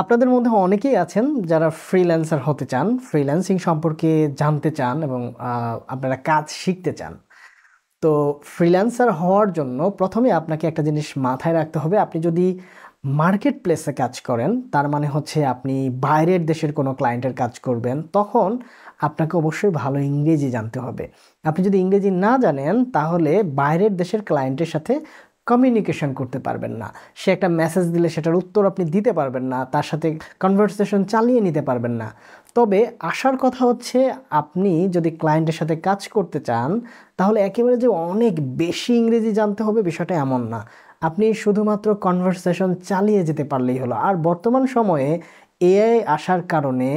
আপনাদের মধ্যে অনেকেই আছেন যারা ফ্রিল্যান্সার হতে চান ফ্রিল্যান্সিং সম্পর্কে জানতে চান এবং আপনারা কাজ শিখতে চান তো ফ্রিল্যান্সার হওয়ার জন্য প্রথমে আপনাকে একটা জিনিস মাথায় রাখতে হবে আপনি যদি মার্কেট প্লেসে কাজ করেন তার মানে হচ্ছে আপনি বাইরের দেশের কোনো ক্লায়েন্টের কাজ করবেন তখন আপনাকে অবশ্যই ভালো ইংরেজি জানতে হবে আপনি যদি ইংরেজি না জানেন তাহলে বাইরের দেশের ক্লায়েন্টের সাথে কমিউনিকেশন করতে পারবেন না সে একটা মেসেজ দিলে সেটার উত্তর আপনি দিতে পারবেন না তার সাথে কনভার্সেশন চালিয়ে নিতে পারবেন না তবে আসার কথা হচ্ছে আপনি যদি ক্লায়েন্টের সাথে কাজ করতে চান তাহলে একেবারে যে অনেক বেশি ইংরেজি জানতে হবে বিষয়টা এমন না আপনি শুধুমাত্র কনভার্সেশন চালিয়ে যেতে পারলেই হলো আর বর্তমান সময়ে এআই আসার কারণে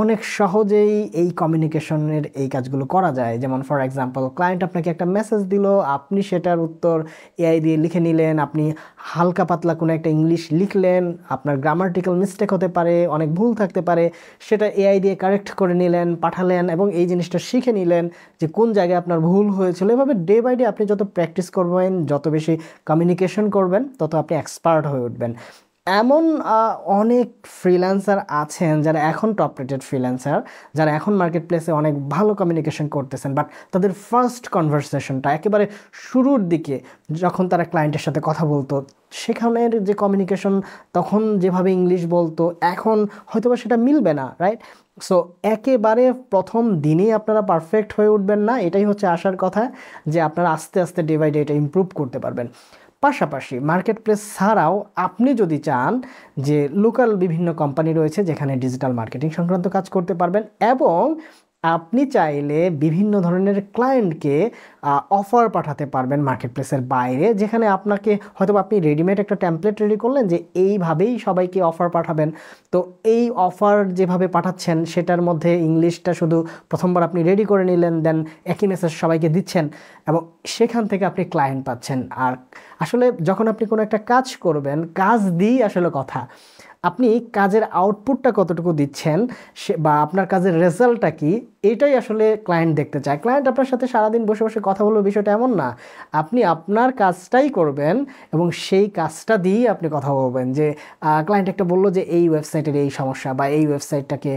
অনেক সহজেই এই কমিউনিকেশনের এই কাজগুলো করা যায় যেমন ফর এক্সাম্পল ক্লায়েন্ট আপনাকে একটা মেসেজ দিল আপনি সেটার উত্তর এআই দিয়ে লিখে নিলেন আপনি হালকা পাতলা কোনো একটা ইংলিশ লিখলেন আপনার গ্রামাটিক্যাল মিস্টেক হতে পারে অনেক ভুল থাকতে পারে সেটা এআই দিয়ে কারেক্ট করে নিলেন পাঠালেন এবং এই জিনিসটা শিখে নিলেন যে কোন জায়গায় আপনার ভুল হয়েছিল এভাবে ডে বাই ডে আপনি যত প্র্যাকটিস করবেন যত বেশি কমিউনিকেশন করবেন তত আপনি এক্সপার্ট হয়ে উঠবেন এমন অনেক ফ্রিল্যান্সার আছেন যারা এখন টপ রেটেড ফ্রিল্যান্সার যারা এখন মার্কেট প্লেসে অনেক ভালো কমিউনিকেশন করতেছেন বাট তাদের ফার্স্ট কনভারসেশনটা একেবারে শুরুর দিকে যখন তারা ক্লায়েন্টের সাথে কথা বলতো সেখানের যে কমিউনিকেশন তখন যেভাবে ইংলিশ বলতো এখন হয়তোবা সেটা মিলবে না রাইট সো একেবারে প্রথম দিনেই আপনারা পারফেক্ট হয়ে উঠবেন না এটাই হচ্ছে আসার কথা যে আপনারা আস্তে আস্তে ডে বাই ডে এটা ইম্প্রুভ করতে পারবেন পাশাপাশি মার্কেট প্লেস ছাড়াও আপনি যদি চান যে লোকাল বিভিন্ন কোম্পানি রয়েছে যেখানে ডিজিটাল মার্কেটিং সংক্রান্ত কাজ করতে পারবেন এবং আপনি চাইলে বিভিন্ন ধরনের ক্লায়েন্টকে অফার পাঠাতে পারবেন মার্কেট প্লেসের বাইরে যেখানে আপনাকে হয়তো আপনি রেডিমেড একটা ট্যাম্পলেট রেডি করলেন যে এইভাবেই সবাইকে অফার পাঠাবেন তো এই অফার যেভাবে পাঠাচ্ছেন সেটার মধ্যে ইংলিশটা শুধু প্রথমবার আপনি রেডি করে নিলেন দেন একই মেসেজ সবাইকে দিচ্ছেন এবং সেখান থেকে আপনি ক্লায়েন্ট পাচ্ছেন আর আসলে যখন আপনি কোনো একটা কাজ করবেন কাজ দিই আসলে কথা আপনি কাজের আউটপুটটা কতটুকু দিচ্ছেন সে বা আপনার কাজের রেজাল্টটা কি এটাই আসলে ক্লায়েন্ট দেখতে চায় ক্লায়েন্ট আপনার সাথে সারাদিন বসে বসে কথা বলবে বিষয়টা এমন না আপনি আপনার কাজটাই করবেন এবং সেই কাজটা দিয়ে আপনি কথা বলবেন যে ক্লায়েন্ট একটা বললো যে এই ওয়েবসাইটের এই সমস্যা বা এই ওয়েবসাইটটাকে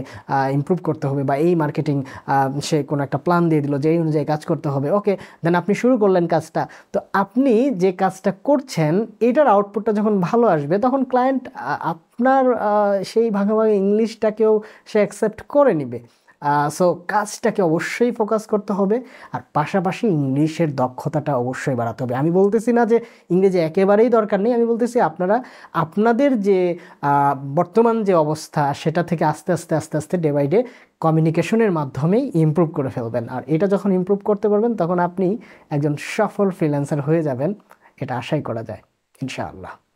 ইম্প্রুভ করতে হবে বা এই মার্কেটিং সে কোনো একটা প্ল্যান দিয়ে দিল যে এই অনুযায়ী কাজ করতে হবে ওকে দেন আপনি শুরু করলেন কাজটা তো আপনি যে কাজটা করছেন এটার আউটপুটটা যখন ভালো আসবে তখন ক্লায়েন্ট আপনার সেই ভাঙা ভাঙা ইংলিশটাকেও সে অ্যাকসেপ্ট করে নিবে সো কাজটাকে অবশ্যই ফোকাস করতে হবে আর পাশাপাশি ইংলিশের দক্ষতাটা অবশ্যই বাড়াতে হবে আমি বলতেছি না যে ইংরেজি একেবারেই দরকার নেই আমি বলতেছি আপনারা আপনাদের যে বর্তমান যে অবস্থা সেটা থেকে আস্তে আস্তে আস্তে আস্তে ডে বাই ডে কমিউনিকেশনের মাধ্যমেই ইম্প্রুভ করে ফেলবেন আর এটা যখন ইম্প্রুভ করতে পারবেন তখন আপনি একজন সফল ফ্রিল্যান্সার হয়ে যাবেন এটা আশাই করা যায় ইনশাআল্লাহ